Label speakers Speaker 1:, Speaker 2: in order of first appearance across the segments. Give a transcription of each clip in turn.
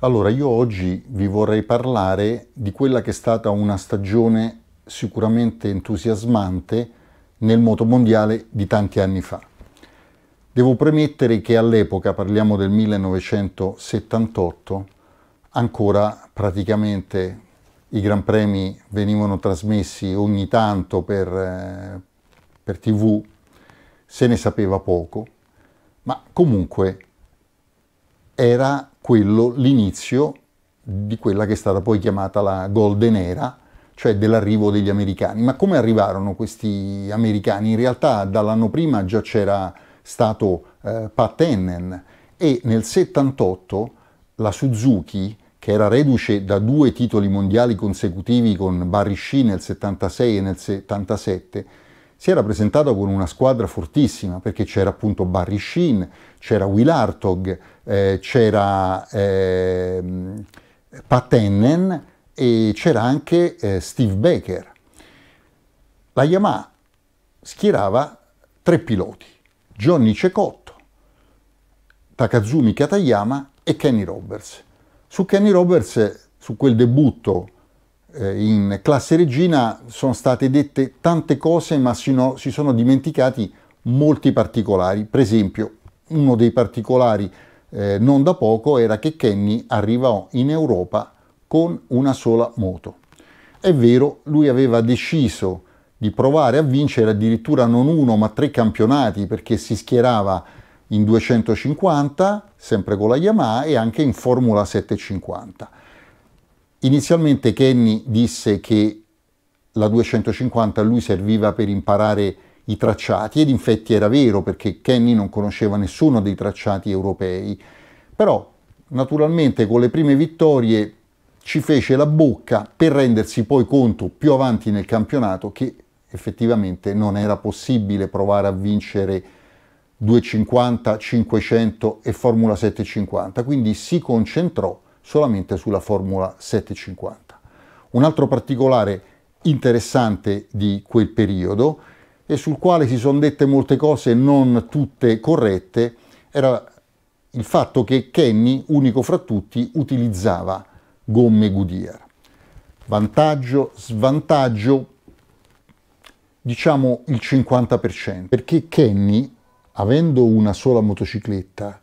Speaker 1: Allora, io oggi vi vorrei parlare di quella che è stata una stagione sicuramente entusiasmante nel motomondiale di tanti anni fa. Devo premettere che all'epoca, parliamo del 1978, ancora praticamente i Gran Premi venivano trasmessi ogni tanto per, eh, per tv, se ne sapeva poco, ma comunque era quello l'inizio di quella che è stata poi chiamata la Golden Era, cioè dell'arrivo degli americani. Ma come arrivarono questi americani? In realtà dall'anno prima già c'era stato eh, Pat Hennen e nel 78 la Suzuki, che era reduce da due titoli mondiali consecutivi con Barry Shee nel 76 e nel 77, si era presentato con una squadra fortissima perché c'era appunto Barry Sheen, c'era Will Hartog, eh, c'era eh, Pat Hennen e c'era anche eh, Steve Baker. La Yamaha schierava tre piloti, Johnny Cecotto, Takazumi Katayama e Kenny Roberts. Su Kenny Roberts, su quel debutto eh, in classe regina sono state dette tante cose ma si, si sono dimenticati molti particolari. Per esempio uno dei particolari eh, non da poco era che Kenny arrivò in Europa con una sola moto. È vero, lui aveva deciso di provare a vincere addirittura non uno ma tre campionati perché si schierava in 250, sempre con la Yamaha, e anche in Formula 750. Inizialmente Kenny disse che la 250 a lui serviva per imparare i tracciati ed infatti era vero perché Kenny non conosceva nessuno dei tracciati europei, però naturalmente con le prime vittorie ci fece la bocca per rendersi poi conto più avanti nel campionato che effettivamente non era possibile provare a vincere 250, 500 e Formula 750, quindi si concentrò solamente sulla Formula 750. Un altro particolare interessante di quel periodo e sul quale si sono dette molte cose non tutte corrette era il fatto che Kenny, unico fra tutti, utilizzava gomme Goodyear. Vantaggio, svantaggio, diciamo il 50%, perché Kenny, avendo una sola motocicletta,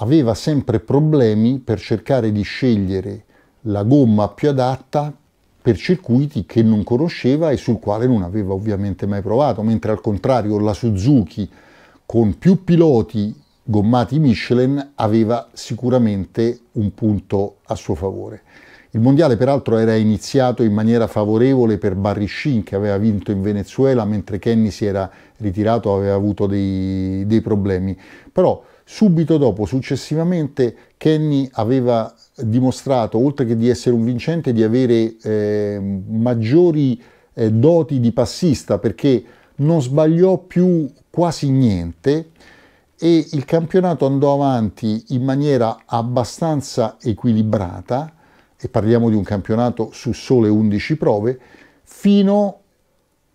Speaker 1: aveva sempre problemi per cercare di scegliere la gomma più adatta per circuiti che non conosceva e sul quale non aveva ovviamente mai provato, mentre al contrario la Suzuki con più piloti gommati Michelin aveva sicuramente un punto a suo favore. Il mondiale peraltro era iniziato in maniera favorevole per Barry Sheen che aveva vinto in Venezuela mentre Kenny si era ritirato, aveva avuto dei, dei problemi. Però Subito dopo, successivamente, Kenny aveva dimostrato, oltre che di essere un vincente, di avere eh, maggiori eh, doti di passista, perché non sbagliò più quasi niente e il campionato andò avanti in maniera abbastanza equilibrata, e parliamo di un campionato su sole 11 prove, fino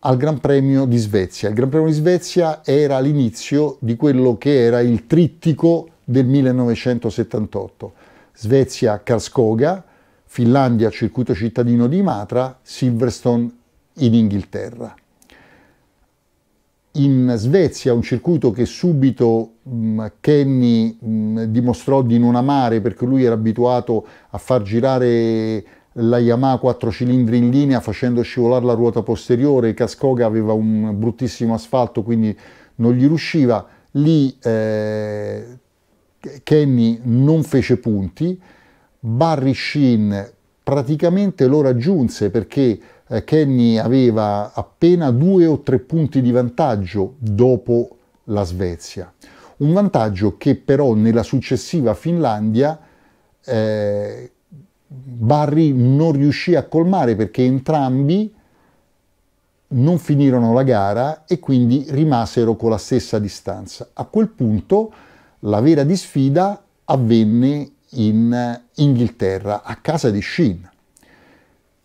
Speaker 1: al Gran Premio di Svezia. Il Gran Premio di Svezia era l'inizio di quello che era il trittico del 1978. Svezia-Karskoga, Finlandia circuito cittadino di Matra, Silverstone in Inghilterra. In Svezia un circuito che subito mh, mm, Kenny mh, mm, dimostrò di non amare perché lui era abituato a far girare la Yamaha a quattro cilindri in linea facendo scivolare la ruota posteriore, il Cascoga aveva un bruttissimo asfalto quindi non gli riusciva, lì eh, Kenny non fece punti, Barry Sheen praticamente lo raggiunse perché eh, Kenny aveva appena due o tre punti di vantaggio dopo la Svezia. Un vantaggio che però nella successiva Finlandia eh, Barry non riuscì a colmare perché entrambi non finirono la gara e quindi rimasero con la stessa distanza. A quel punto la vera disfida avvenne in Inghilterra, a casa di Shin.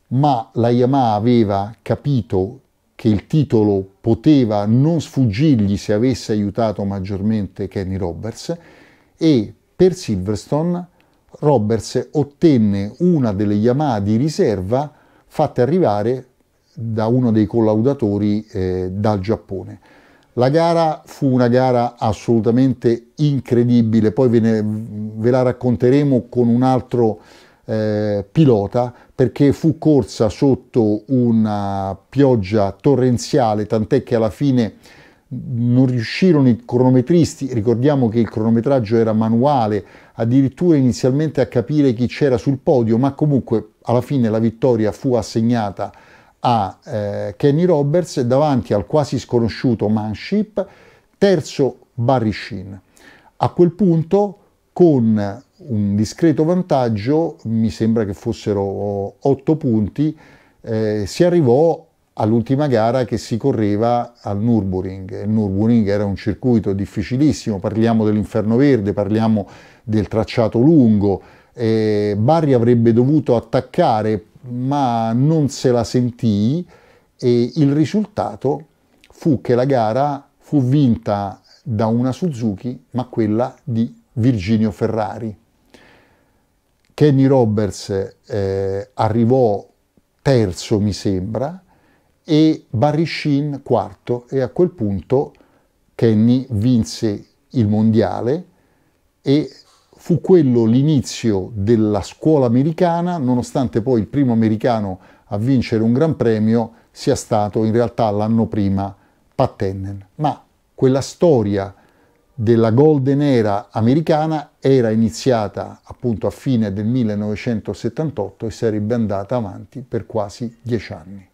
Speaker 1: Ma la Yamaha aveva capito che il titolo poteva non sfuggirgli se avesse aiutato maggiormente Kenny Roberts e per Silverstone Roberts ottenne una delle Yamaha di riserva fatte arrivare da uno dei collaudatori eh, dal Giappone. La gara fu una gara assolutamente incredibile, poi ve, ne, ve la racconteremo con un altro eh, pilota perché fu corsa sotto una pioggia torrenziale, tant'è che alla fine non riuscirono i cronometristi, ricordiamo che il cronometraggio era manuale, addirittura inizialmente a capire chi c'era sul podio, ma comunque alla fine la vittoria fu assegnata a eh, Kenny Roberts davanti al quasi sconosciuto Manship, terzo Barry Sheen. A quel punto, con un discreto vantaggio, mi sembra che fossero otto punti, eh, si arrivò all'ultima gara che si correva al Nürburgring. Il Nürburgring era un circuito difficilissimo, parliamo dell'Inferno Verde, parliamo del tracciato lungo. Eh, Barri avrebbe dovuto attaccare, ma non se la sentì e il risultato fu che la gara fu vinta da una Suzuki, ma quella di Virginio Ferrari. Kenny Roberts eh, arrivò terzo, mi sembra, e Barry Barishin quarto e a quel punto Kenny vinse il mondiale e fu quello l'inizio della scuola americana, nonostante poi il primo americano a vincere un gran premio sia stato in realtà l'anno prima Pat Tennen. Ma quella storia della golden era americana era iniziata appunto a fine del 1978 e sarebbe andata avanti per quasi dieci anni.